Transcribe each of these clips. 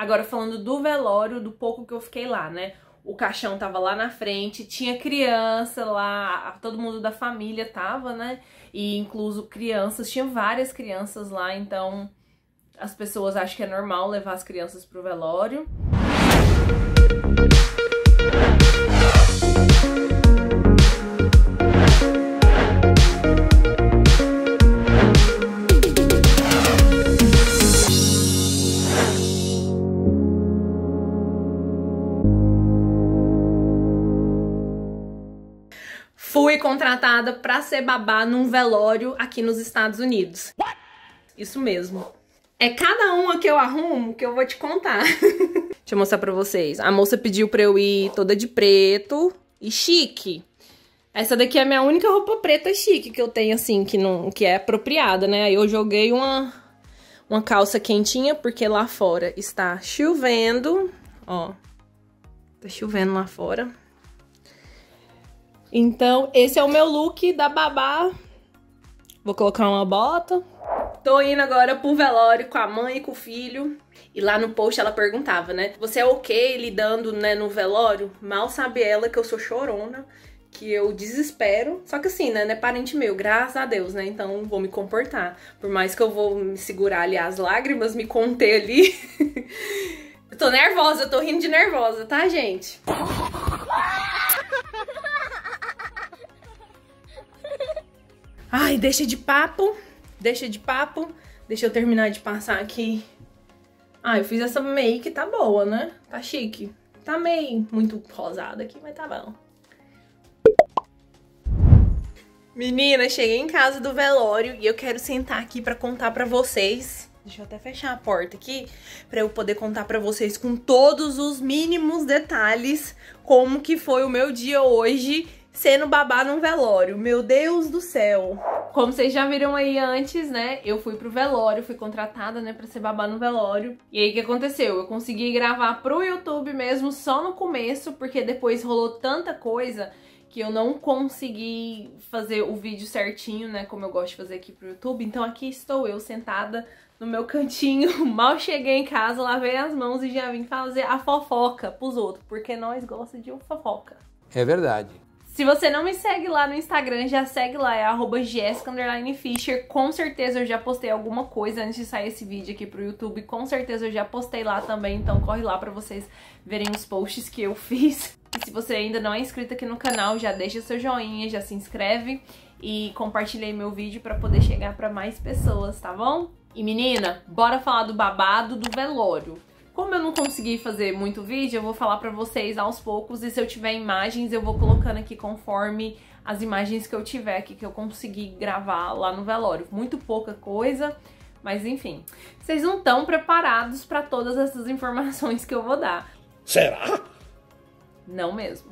Agora, falando do velório, do pouco que eu fiquei lá, né? O caixão tava lá na frente, tinha criança lá, todo mundo da família tava, né? E incluso crianças, tinha várias crianças lá, então as pessoas acham que é normal levar as crianças pro velório. fui contratada para ser babá num velório aqui nos Estados Unidos. What? Isso mesmo. É cada uma que eu arrumo que eu vou te contar. Deixa eu mostrar pra vocês. A moça pediu pra eu ir toda de preto e chique. Essa daqui é a minha única roupa preta chique que eu tenho, assim, que, não, que é apropriada, né? Aí eu joguei uma, uma calça quentinha, porque lá fora está chovendo. Ó, tá chovendo lá fora. Então, esse é o meu look da babá. Vou colocar uma bota. Tô indo agora pro velório com a mãe e com o filho. E lá no post ela perguntava, né? Você é ok lidando né, no velório? Mal sabe ela que eu sou chorona, que eu desespero. Só que assim, né? Não é parente meu, graças a Deus, né? Então vou me comportar. Por mais que eu vou me segurar ali as lágrimas, me conter ali. eu tô nervosa, eu tô rindo de nervosa, tá, gente? Ai, deixa de papo, deixa de papo. Deixa eu terminar de passar aqui. Ah, eu fiz essa make, tá boa, né? Tá chique. Tá meio muito rosada aqui, mas tá bom. Menina, cheguei em casa do velório e eu quero sentar aqui para contar para vocês. Deixa eu até fechar a porta aqui para eu poder contar para vocês com todos os mínimos detalhes como que foi o meu dia hoje sendo babá num velório. Meu Deus do céu! Como vocês já viram aí antes, né? Eu fui pro velório, fui contratada, né, pra ser babá no velório. E aí o que aconteceu? Eu consegui gravar pro YouTube mesmo só no começo, porque depois rolou tanta coisa que eu não consegui fazer o vídeo certinho, né, como eu gosto de fazer aqui pro YouTube. Então aqui estou eu sentada no meu cantinho, mal cheguei em casa, lavei as mãos e já vim fazer a fofoca pros outros, porque nós gostamos de uma fofoca. É verdade. Se você não me segue lá no Instagram, já segue lá, é arroba Com certeza eu já postei alguma coisa antes de sair esse vídeo aqui pro YouTube. Com certeza eu já postei lá também, então corre lá pra vocês verem os posts que eu fiz. E se você ainda não é inscrito aqui no canal, já deixa seu joinha, já se inscreve e compartilhei meu vídeo para poder chegar para mais pessoas, tá bom? E menina, bora falar do babado do velório. Como eu não consegui fazer muito vídeo, eu vou falar pra vocês aos poucos e se eu tiver imagens eu vou colocando aqui conforme as imagens que eu tiver aqui que eu consegui gravar lá no velório. Muito pouca coisa, mas enfim. Vocês não estão preparados para todas essas informações que eu vou dar. Será? Não mesmo.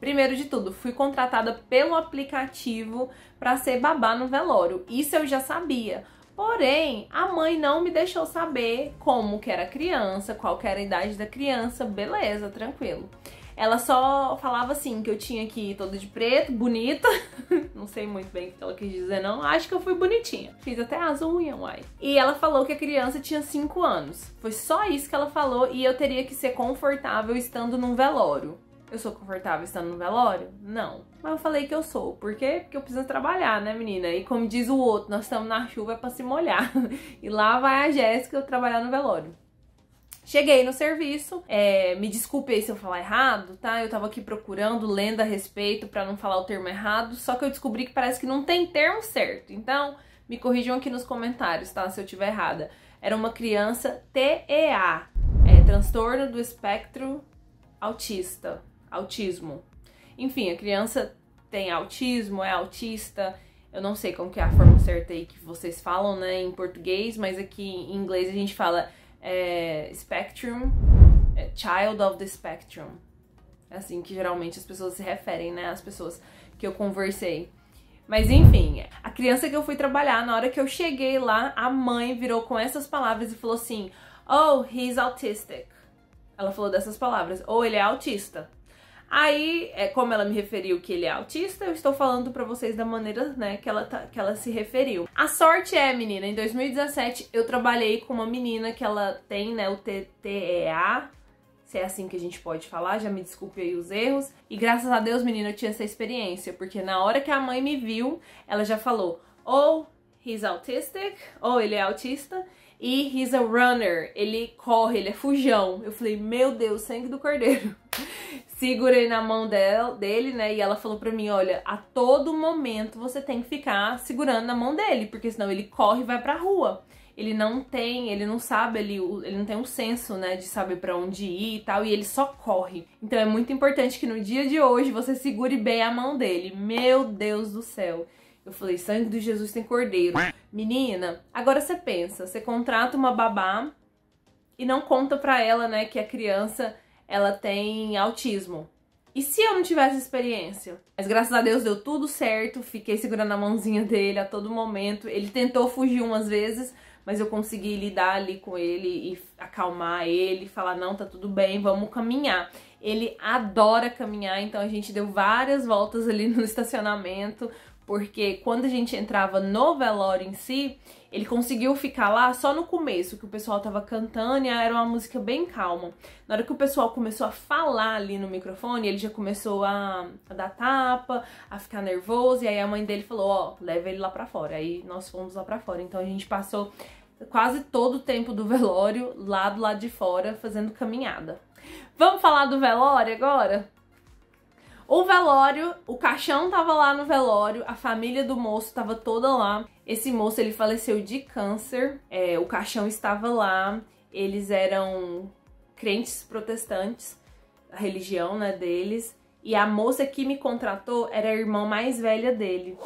Primeiro de tudo, fui contratada pelo aplicativo para ser babá no velório. Isso eu já sabia. Porém, a mãe não me deixou saber como que era a criança, qual era a idade da criança, beleza, tranquilo. Ela só falava assim que eu tinha que ir toda de preto, bonita. não sei muito bem o que ela quis dizer, não. Acho que eu fui bonitinha. Fiz até as unhas, uai. E ela falou que a criança tinha 5 anos. Foi só isso que ela falou e eu teria que ser confortável estando num velório. Eu sou confortável estando no velório? Não. Mas eu falei que eu sou. Por quê? Porque eu preciso trabalhar, né, menina? E como diz o outro, nós estamos na chuva para se molhar. e lá vai a Jéssica trabalhar no velório. Cheguei no serviço, é, me aí se eu falar errado, tá? Eu tava aqui procurando, lendo a respeito para não falar o termo errado, só que eu descobri que parece que não tem termo certo. Então, me corrijam aqui nos comentários, tá? Se eu tiver errada. Era uma criança TEA, é transtorno do espectro autista autismo. Enfim, a criança tem autismo, é autista. Eu não sei como que é a forma certa aí que vocês falam, né, em português, mas aqui em inglês a gente fala é, spectrum, é, child of the spectrum. É assim que geralmente as pessoas se referem, né, as pessoas que eu conversei. Mas enfim, a criança que eu fui trabalhar, na hora que eu cheguei lá, a mãe virou com essas palavras e falou assim: "Oh, he's autistic". Ela falou dessas palavras. Ou oh, ele é autista. Aí, é, como ela me referiu que ele é autista, eu estou falando para vocês da maneira né, que, ela tá, que ela se referiu. A sorte é, menina, em 2017 eu trabalhei com uma menina que ela tem né, o TTEA, se é assim que a gente pode falar, já me desculpe aí os erros. E graças a Deus, menina, eu tinha essa experiência, porque na hora que a mãe me viu, ela já falou, ou oh, he's autistic, ou oh, ele é autista, e he's a runner, ele corre, ele é fujão. Eu falei, meu Deus, sangue do cordeiro segurei na mão dela, dele, né? E ela falou pra mim: olha, a todo momento você tem que ficar segurando na mão dele, porque senão ele corre e vai pra rua. Ele não tem, ele não sabe, ele, ele não tem um senso, né, de saber para onde ir e tal, e ele só corre. Então é muito importante que no dia de hoje você segure bem a mão dele. Meu Deus do céu. Eu falei, sangue de Jesus tem cordeiro. Menina, agora você pensa, você contrata uma babá e não conta pra ela, né, que a é criança ela tem autismo. E se eu não tivesse experiência? Mas graças a Deus deu tudo certo, fiquei segurando a mãozinha dele a todo momento. Ele tentou fugir umas vezes, mas eu consegui lidar ali com ele e acalmar ele, falar não, tá tudo bem, vamos caminhar. Ele adora caminhar, então a gente deu várias voltas ali no estacionamento, porque quando a gente entrava no velório em si, ele conseguiu ficar lá só no começo, que o pessoal tava cantando e era uma música bem calma. Na hora que o pessoal começou a falar ali no microfone, ele já começou a, a dar tapa, a ficar nervoso, e aí a mãe dele falou, ó, oh, leva ele lá pra fora. Aí nós fomos lá pra fora. Então a gente passou quase todo o tempo do velório lá do lado de fora, fazendo caminhada. Vamos falar do velório agora? O velório, o caixão tava lá no velório, a família do moço tava toda lá. Esse moço, ele faleceu de câncer, é, o caixão estava lá, eles eram crentes protestantes, a religião, né, deles. E a moça que me contratou era a irmã mais velha dele.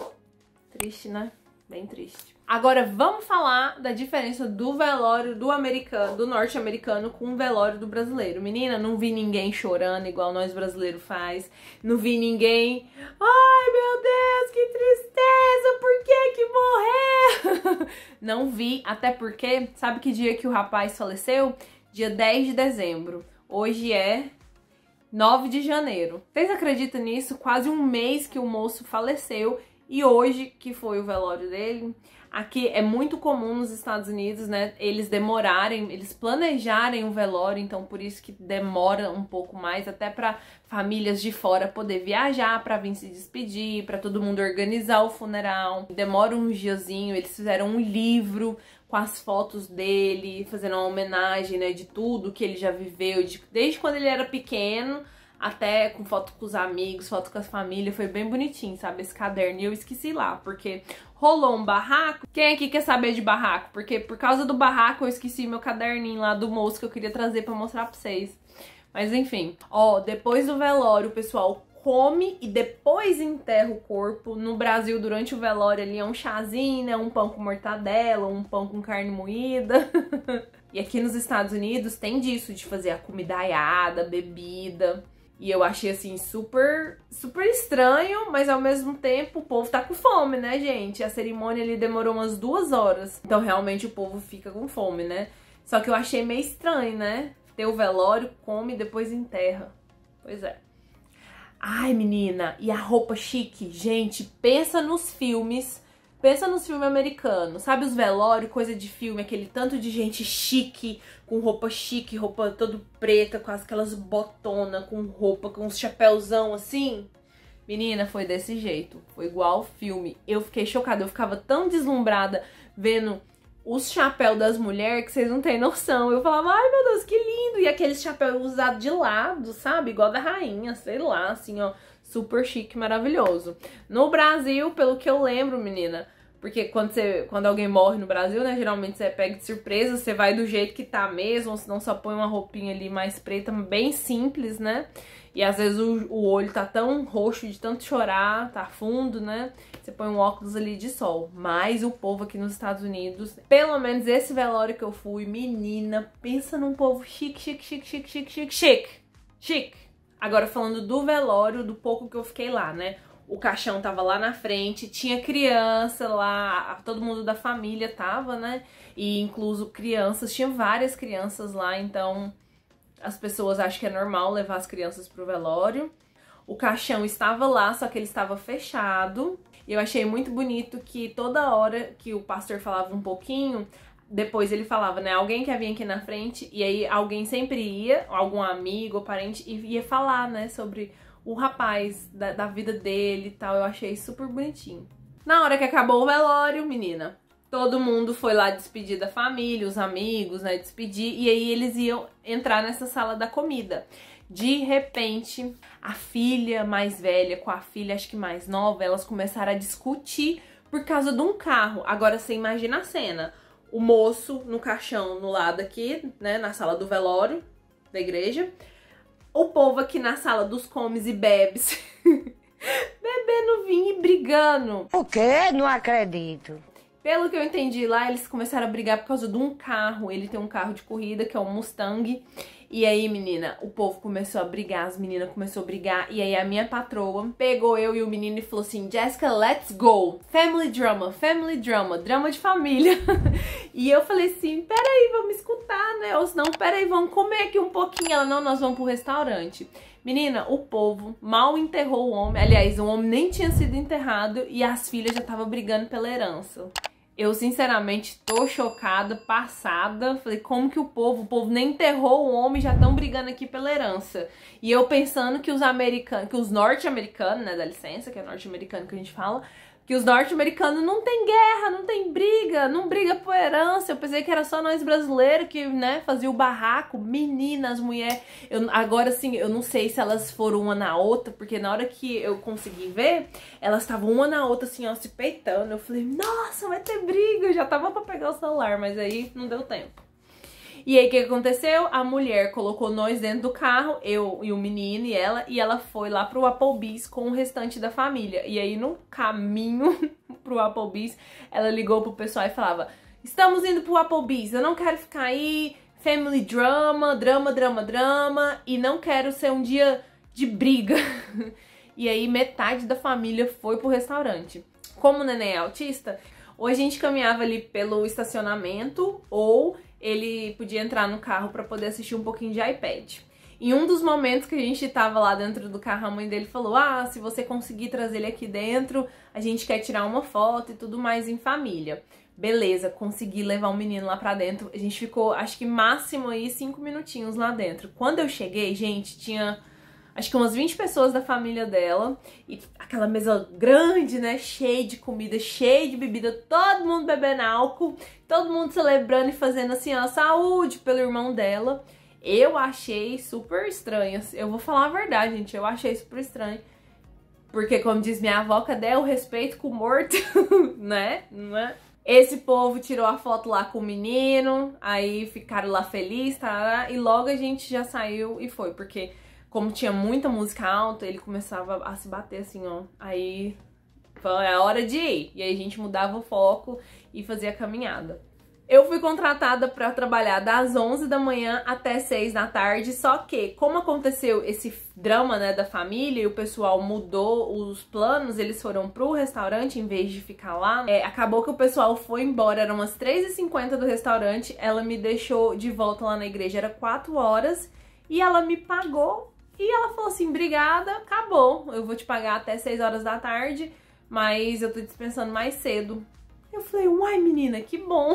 Triste, né? Bem triste. Agora vamos falar da diferença do velório do americano, do norte-americano com o velório do brasileiro. Menina, não vi ninguém chorando igual nós brasileiros faz. Não vi ninguém. Ai, meu Deus, que tristeza! Por que que morreu? não vi, até porque sabe que dia que o rapaz faleceu? Dia 10 de dezembro. Hoje é 9 de janeiro. Vocês acreditam nisso? Quase um mês que o moço faleceu e hoje que foi o velório dele. Aqui é muito comum nos Estados Unidos, né? Eles demorarem, eles planejarem o velório, então por isso que demora um pouco mais, até para famílias de fora poder viajar, para vir se despedir, para todo mundo organizar o funeral. Demora um diazinho, eles fizeram um livro com as fotos dele, fazendo uma homenagem, né, de tudo que ele já viveu, de, desde quando ele era pequeno até com foto com os amigos, foto com as famílias, foi bem bonitinho, sabe, esse caderno. E eu esqueci lá, porque rolou um barraco. Quem aqui quer saber de barraco? Porque por causa do barraco eu esqueci meu caderninho lá do moço que eu queria trazer pra mostrar pra vocês. Mas enfim, ó, depois do velório, o pessoal come e depois enterra o corpo. No Brasil, durante o velório ali é um chazinho, né? Um pão com mortadela, um pão com carne moída. e aqui nos Estados Unidos tem disso, de fazer a comidaiada, bebida. E eu achei, assim, super, super estranho, mas ao mesmo tempo o povo tá com fome, né, gente? A cerimônia ali demorou umas duas horas. Então, realmente, o povo fica com fome, né? Só que eu achei meio estranho, né? Ter o velório, come e depois enterra. Pois é. Ai, menina, e a roupa chique? Gente, pensa nos filmes Pensa nos filmes americanos, sabe os velórios, coisa de filme, aquele tanto de gente chique, com roupa chique, roupa todo preta, com aquelas botona, com roupa, com uns chapéuzão assim? Menina, foi desse jeito, foi igual ao filme. Eu fiquei chocada, eu ficava tão deslumbrada vendo os chapéus das mulheres que vocês não têm noção. Eu falava, ai meu Deus, que lindo! E aqueles chapéus usados de lado, sabe? Igual da rainha, sei lá, assim, ó. Super chique, maravilhoso. No Brasil, pelo que eu lembro, menina, porque quando, você, quando alguém morre no Brasil, né? Geralmente você é pega de surpresa, você vai do jeito que tá mesmo, senão só põe uma roupinha ali mais preta, bem simples, né? E às vezes o, o olho tá tão roxo de tanto chorar, tá fundo, né? Você põe um óculos ali de sol. Mas o povo aqui nos Estados Unidos, pelo menos esse velório que eu fui, menina, pensa num povo chique, chique, chique, chique, chique, chique, chique. Chique. Agora falando do velório, do pouco que eu fiquei lá, né? o caixão tava lá na frente, tinha criança lá, todo mundo da família tava, né? E incluso crianças, tinha várias crianças lá, então as pessoas acham que é normal levar as crianças pro velório. O caixão estava lá, só que ele estava fechado. E eu achei muito bonito que toda hora que o pastor falava um pouquinho, depois ele falava, né? Alguém quer vir aqui na frente, e aí alguém sempre ia, algum amigo ou parente, e ia falar, né, sobre o rapaz, da, da vida dele e tal. Eu achei super bonitinho. Na hora que acabou o velório, menina, todo mundo foi lá despedir da família, os amigos, né, despedir, e aí eles iam entrar nessa sala da comida. De repente, a filha mais velha com a filha, acho que mais nova, elas começaram a discutir por causa de um carro. Agora você imagina a cena: o moço no caixão no lado aqui, né, na sala do velório da igreja o povo aqui na sala dos comes e bebes. Bebendo vinho e brigando. O quê? Não acredito. Pelo que eu entendi lá, eles começaram a brigar por causa de um carro. Ele tem um carro de corrida, que é um Mustang. E aí, menina, o povo começou a brigar, as meninas começaram a brigar. E aí a minha patroa pegou eu e o menino e falou assim, Jessica, let's go. Family drama, family drama, drama de família. e eu falei assim, peraí, vamos escutar, né? Ou senão, peraí, vamos comer aqui um pouquinho. Ela, não, nós vamos pro restaurante. Menina, o povo mal enterrou o homem. Aliás, o homem nem tinha sido enterrado e as filhas já estavam brigando pela herança. Eu, sinceramente, tô chocada, passada. Falei, como que o povo, o povo nem enterrou o homem, já estão brigando aqui pela herança. E eu pensando que os americanos, que os norte-americanos, né, dá licença, que é norte-americano que a gente fala, que os norte-americanos não tem guerra, não tem briga, não briga por herança. Eu pensei que era só nós brasileiros que, né, fazia o barraco, meninas, mulher. Eu, agora, assim, eu não sei se elas foram uma na outra, porque na hora que eu consegui ver, elas estavam uma na outra, assim, ó, se peitando. Eu falei, nossa, vai ter briga. Eu já tava pra pegar o celular, mas aí não deu tempo. E aí o que aconteceu? A mulher colocou nós dentro do carro, eu e o menino e ela, e ela foi lá pro Applebee's com o restante da família. E aí no caminho pro Applebee's, ela ligou pro pessoal e falava: "Estamos indo pro Applebee's, eu não quero ficar aí, family drama, drama, drama, drama, e não quero ser um dia de briga". e aí metade da família foi pro restaurante. Como o neném é autista, ou a gente caminhava ali pelo estacionamento ou ele podia entrar no carro para poder assistir um pouquinho de iPad. Em um dos momentos que a gente tava lá dentro do carro, a mãe dele falou: Ah, se você conseguir trazer ele aqui dentro, a gente quer tirar uma foto e tudo mais em família. Beleza, consegui levar o menino lá pra dentro. A gente ficou, acho que máximo aí, cinco minutinhos lá dentro. Quando eu cheguei, gente, tinha acho que umas 20 pessoas da família dela, e aquela mesa grande, né, cheia de comida, cheia de bebida, todo mundo bebendo álcool, todo mundo celebrando e fazendo assim, ó, saúde pelo irmão dela. Eu achei super estranho, eu vou falar a verdade, gente, eu achei super estranho. Porque, como diz minha avó, cadê o respeito com o morto, né? Não é? Esse povo tirou a foto lá com o menino, aí ficaram lá felizes, tá? E logo a gente já saiu e foi, porque como tinha muita música alta, ele começava a se bater assim, ó. Aí falou, é hora de ir. E aí a gente mudava o foco e fazia a caminhada. Eu fui contratada para trabalhar das 11 da manhã até 6 da tarde, só que como aconteceu esse drama, né, da família e o pessoal mudou os planos, eles foram pro restaurante em vez de ficar lá, é, acabou que o pessoal foi embora, eram umas 3h50 do restaurante, ela me deixou de volta lá na igreja, era 4 horas, e ela me pagou e ela falou assim: obrigada, acabou. Eu vou te pagar até 6 horas da tarde, mas eu tô dispensando mais cedo. Eu falei: uai, menina, que bom.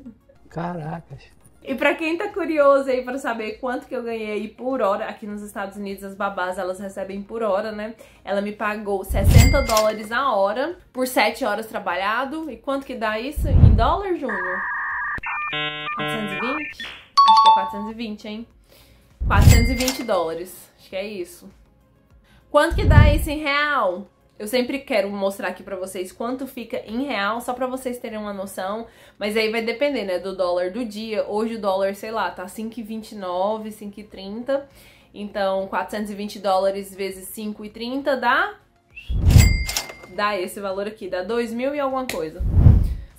Caracas. E para quem tá curioso aí para saber quanto que eu ganhei por hora, aqui nos Estados Unidos as babás elas recebem por hora, né? Ela me pagou 60 dólares a hora por 7 horas trabalhado. E quanto que dá isso em dólar, Júnior? 420? Acho que é 420, hein? 420 dólares que é isso. Quanto que dá isso em real? Eu sempre quero mostrar aqui pra vocês quanto fica em real, só pra vocês terem uma noção. Mas aí vai depender, né, do dólar do dia. Hoje o dólar, sei lá, tá 5,29, 5,30. Então, 420 dólares vezes 5,30 dá... Dá esse valor aqui, dá 2 mil e alguma coisa.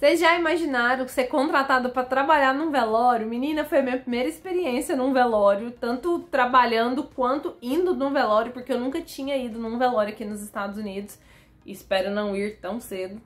Vocês já imaginaram ser contratada para trabalhar num velório? Menina, foi a minha primeira experiência num velório, tanto trabalhando quanto indo num velório, porque eu nunca tinha ido num velório aqui nos Estados Unidos. Espero não ir tão cedo.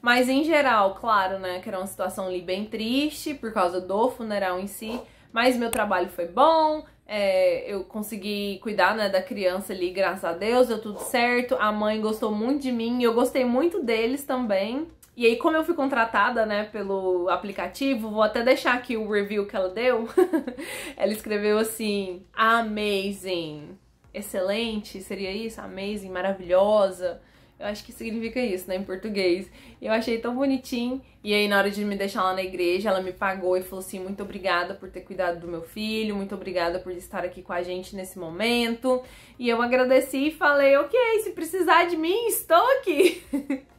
Mas em geral, claro, né, que era uma situação ali bem triste por causa do funeral em si, mas meu trabalho foi bom, é, eu consegui cuidar né, da criança ali, graças a Deus, deu tudo certo, a mãe gostou muito de mim, e eu gostei muito deles também. E aí, como eu fui contratada, né, pelo aplicativo, vou até deixar aqui o review que ela deu. ela escreveu assim: amazing, excelente, seria isso? Amazing, maravilhosa. Eu acho que significa isso, né, em português. E eu achei tão bonitinho. E aí, na hora de me deixar lá na igreja, ela me pagou e falou assim: muito obrigada por ter cuidado do meu filho, muito obrigada por estar aqui com a gente nesse momento. E eu agradeci e falei: ok, se precisar de mim, estou aqui.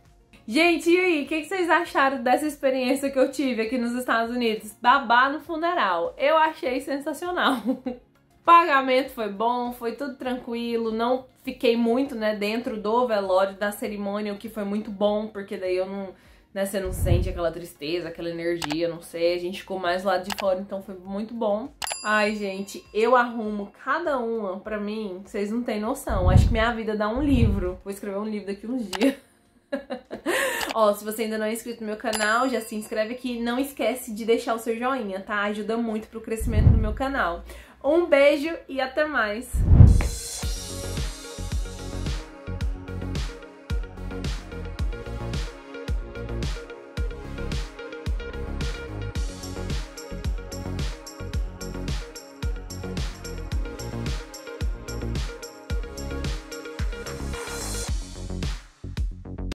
Gente, e aí, o que, vocês acharam dessa experiência que eu tive aqui nos Estados Unidos? Babá no funeral. Eu achei sensacional. Pagamento foi bom, foi tudo tranquilo, não fiquei muito, né, dentro do velório, da cerimônia, o que foi muito bom, porque daí eu não, né, você não sente aquela tristeza, aquela energia, não sei, a gente ficou mais lá de fora, então foi muito bom. Ai, gente, eu arrumo cada uma pra mim, vocês não têm noção, acho que minha vida dá um livro, vou escrever um livro daqui uns dias. Ó, se você ainda não é inscrito no meu canal, já se inscreve aqui. Não esquece de deixar o seu joinha, tá? Ajuda muito pro crescimento do meu canal. Um beijo e até mais!